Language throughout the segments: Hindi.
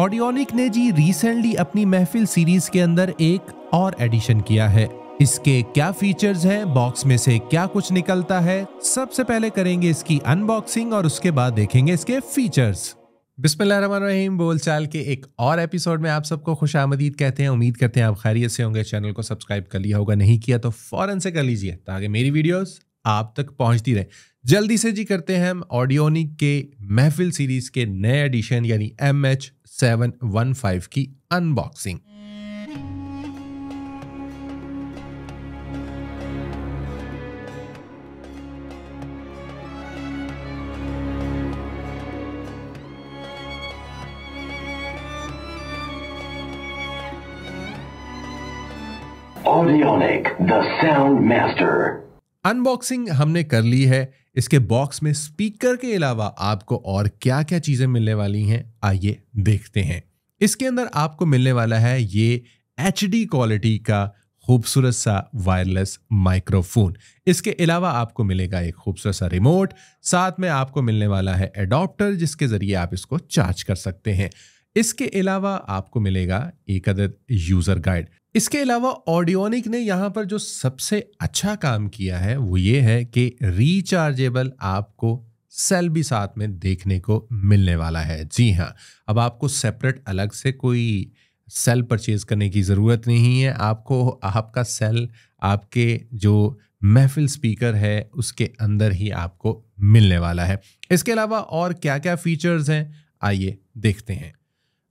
ऑडियोनिक ने जी रिसेंटली अपनी महफिल सीरीज के अंदर एक और एडिशन किया है इसके क्या फीचर्स हैं बॉक्स में से क्या कुछ निकलता है सबसे पहले करेंगे इसकी अनबॉक्सिंग और उसके बाद देखेंगे इसके फीचर्स बिस्मिल्लाम बोलचाल के एक और एपिसोड में आप सबको खुश आमदीद कहते हैं उम्मीद करते हैं आप खैरियत से होंगे चैनल को सब्सक्राइब कर लिया होगा नहीं किया तो फ़ौरन से कर लीजिए ताकि मेरी वीडियोज़ आप तक पहुंचती रहे जल्दी से जी करते हैं हम ऑडियोनिक के महफिल सीरीज के नए एडिशन यानी M H seven one five की unboxing Audionic, the sound master. Unboxing हमने कर ली है इसके बॉक्स में स्पीकर के अलावा आपको और क्या क्या चीज़ें मिलने वाली हैं आइए देखते हैं इसके अंदर आपको मिलने वाला है ये एच क्वालिटी का खूबसूरत सा वायरलेस माइक्रोफोन इसके अलावा आपको मिलेगा एक खूबसूरत सा रिमोट साथ में आपको मिलने वाला है एडॉप्टर जिसके ज़रिए आप इसको चार्ज कर सकते हैं इसके अलावा आपको मिलेगा एक अदद यूज़र गाइड इसके अलावा ऑडियोनिक ने यहाँ पर जो सबसे अच्छा काम किया है वो ये है कि रिचार्जेबल आपको सेल भी साथ में देखने को मिलने वाला है जी हाँ अब आपको सेपरेट अलग से कोई सेल परचेज करने की ज़रूरत नहीं है आपको आपका सेल आपके जो महफिल स्पीकर है उसके अंदर ही आपको मिलने वाला है इसके अलावा और क्या क्या फीचर्स हैं आइए देखते हैं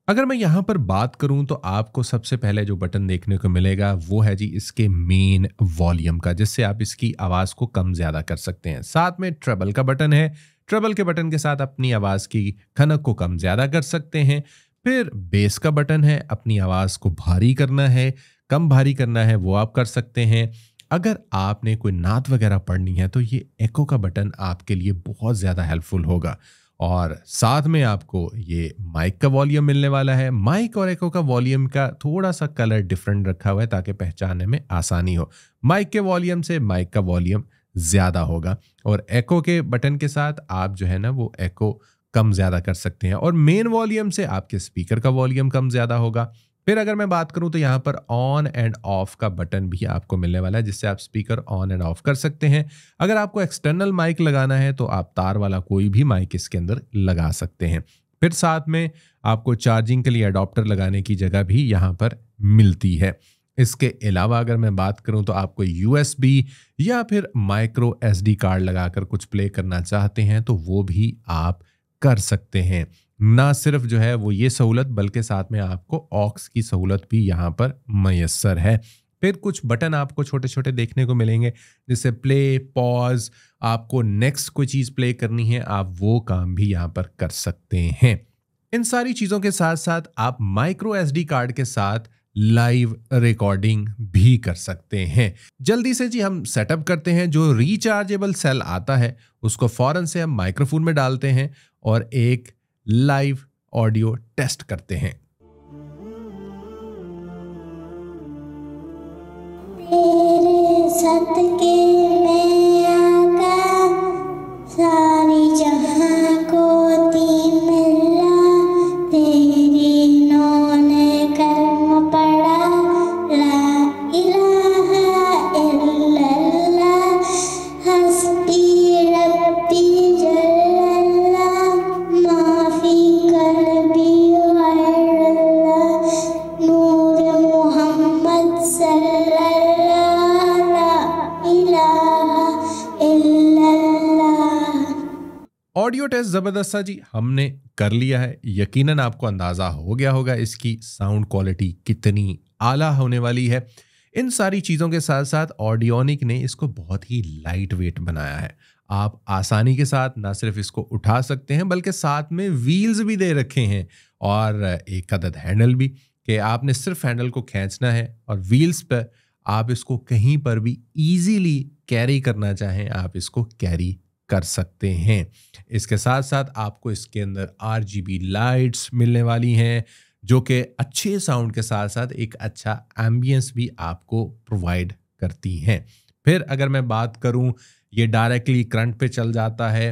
अगर मैं यहाँ पर बात करूँ तो आपको सबसे पहले जो बटन देखने को मिलेगा वो है जी इसके मेन वॉल्यूम का जिससे आप इसकी आवाज़ को कम ज़्यादा कर सकते हैं साथ में ट्रेबल का बटन है ट्रेबल के बटन के साथ अपनी आवाज़ की खनक को कम ज़्यादा कर सकते हैं फिर बेस का बटन है अपनी आवाज़ को भारी करना है कम भारी करना है वो आप कर सकते हैं अगर आपने कोई नात वगैरह पढ़नी है तो ये एको का बटन आपके लिए बहुत ज़्यादा हेल्पफुल होगा और साथ में आपको ये माइक का वॉल्यूम मिलने वाला है माइक और एको का वॉल्यूम का थोड़ा सा कलर डिफरेंट रखा हुआ है ताकि पहचानने में आसानी हो माइक के वॉल्यूम से माइक का वॉल्यूम ज़्यादा होगा और एको के बटन के साथ आप जो है ना वो एको कम ज़्यादा कर सकते हैं और मेन वॉल्यूम से आपके स्पीकर का वॉल्यूम कम ज़्यादा होगा फिर अगर मैं बात करूं तो यहाँ पर ऑन एंड ऑफ का बटन भी आपको मिलने वाला है जिससे आप स्पीकर ऑन एंड ऑफ कर सकते हैं अगर आपको एक्सटर्नल माइक लगाना है तो आप तार वाला कोई भी माइक इसके अंदर लगा सकते हैं फिर साथ में आपको चार्जिंग के लिए अडोप्टर लगाने की जगह भी यहाँ पर मिलती है इसके अलावा अगर मैं बात करूं तो आपको यूएसबी या फिर माइक्रो एसडी कार्ड लगाकर कुछ प्ले करना चाहते हैं तो वो भी आप कर सकते हैं ना सिर्फ जो है वो ये सहूलत बल्कि साथ में आपको ऑक्स की सहूलत भी यहाँ पर मैसर है फिर कुछ बटन आपको छोटे छोटे देखने को मिलेंगे जैसे प्ले पॉज आपको नेक्स्ट कोई चीज़ प्ले करनी है आप वो काम भी यहाँ पर कर सकते हैं इन सारी चीज़ों के साथ साथ आप माइक्रो एस कार्ड के साथ लाइव रिकॉर्डिंग भी कर सकते हैं जल्दी से जी हम सेटअप करते हैं जो रिचार्जेबल सेल आता है उसको फ़ौरन से हम माइक्रोफोन में डालते हैं और एक लाइव ऑडियो टेस्ट करते हैं तेरे सत के मैं ऑडियो टेस्ट ज़बरदस्त सा जी हमने कर लिया है यकीनन आपको अंदाज़ा हो गया होगा इसकी साउंड क्वालिटी कितनी आला होने वाली है इन सारी चीज़ों के साथ साथ ऑडियोनिक ने इसको बहुत ही लाइट वेट बनाया है आप आसानी के साथ ना सिर्फ इसको उठा सकते हैं बल्कि साथ में व्हील्स भी दे रखे हैं और एक अदद हैंडल भी कि आपने सिर्फ हैंडल को खींचना है और व्हील्स पर आप इसको कहीं पर भी ईजीली कैरी करना चाहें आप इसको कैरी कर सकते हैं इसके साथ साथ आपको इसके अंदर आर लाइट्स मिलने वाली हैं जो कि अच्छे साउंड के साथ साथ एक अच्छा एम्बियंस भी आपको प्रोवाइड करती हैं फिर अगर मैं बात करूं ये डायरेक्टली करंट पे चल जाता है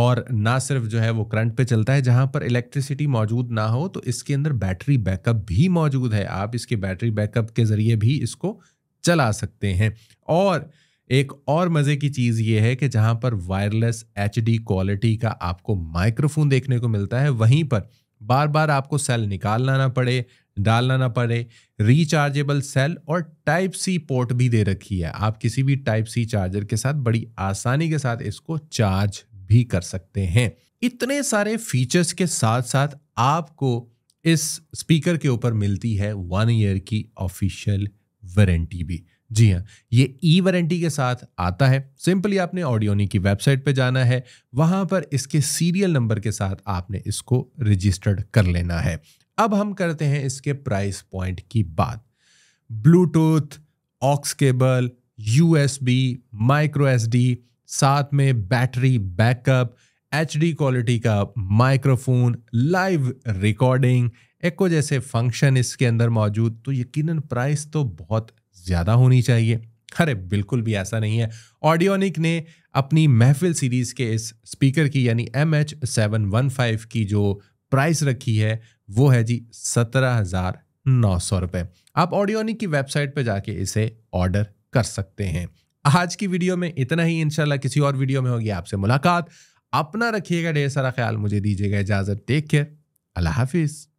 और ना सिर्फ जो है वो करंट पे चलता है जहाँ पर इलेक्ट्रिसिटी मौजूद ना हो तो इसके अंदर बैटरी बैकअप भी मौजूद है आप इसके बैटरी बैकअप के ज़रिए भी इसको चला सकते हैं और एक और मज़े की चीज़ ये है कि जहां पर वायरलेस एच क्वालिटी का आपको माइक्रोफोन देखने को मिलता है वहीं पर बार बार आपको सेल निकालना ना पड़े डालना ना पड़े रिचार्जेबल सेल और टाइप सी पोर्ट भी दे रखी है आप किसी भी टाइप सी चार्जर के साथ बड़ी आसानी के साथ इसको चार्ज भी कर सकते हैं इतने सारे फीचर्स के साथ साथ आपको इस स्पीकर के ऊपर मिलती है वन ईयर की ऑफिशियल वारंटी भी जी हाँ ये ई वारंटी के साथ आता है सिंपली आपने ऑडियोनी की वेबसाइट पे जाना है वहाँ पर इसके सीरियल नंबर के साथ आपने इसको रजिस्टर्ड कर लेना है अब हम करते हैं इसके प्राइस पॉइंट की बात Bluetooth aux cable B micro D साथ में बैटरी बैकअप एच क्वालिटी का माइक्रोफोन लाइव रिकॉर्डिंग एको जैसे फंक्शन इसके अंदर मौजूद तो यकीनन प्राइस तो बहुत ज़्यादा होनी चाहिए अरे बिल्कुल भी ऐसा नहीं है ऑडियोनिक ने अपनी महफिल सीरीज़ के इस स्पीकर की यानी M H seven one five की जो प्राइस रखी है वो है जी सत्रह हज़ार नौ सौ रुपये आप ऑडियोनिक की वेबसाइट पर जाके इसे ऑर्डर कर सकते हैं आज की वीडियो में इतना ही इनशाला किसी और वीडियो में होगी आपसे मुलाकात अपना रखिएगा ढेर सारा ख्याल मुझे दीजिएगा इजाज़त टेक केयर अल्लाह हाफिज़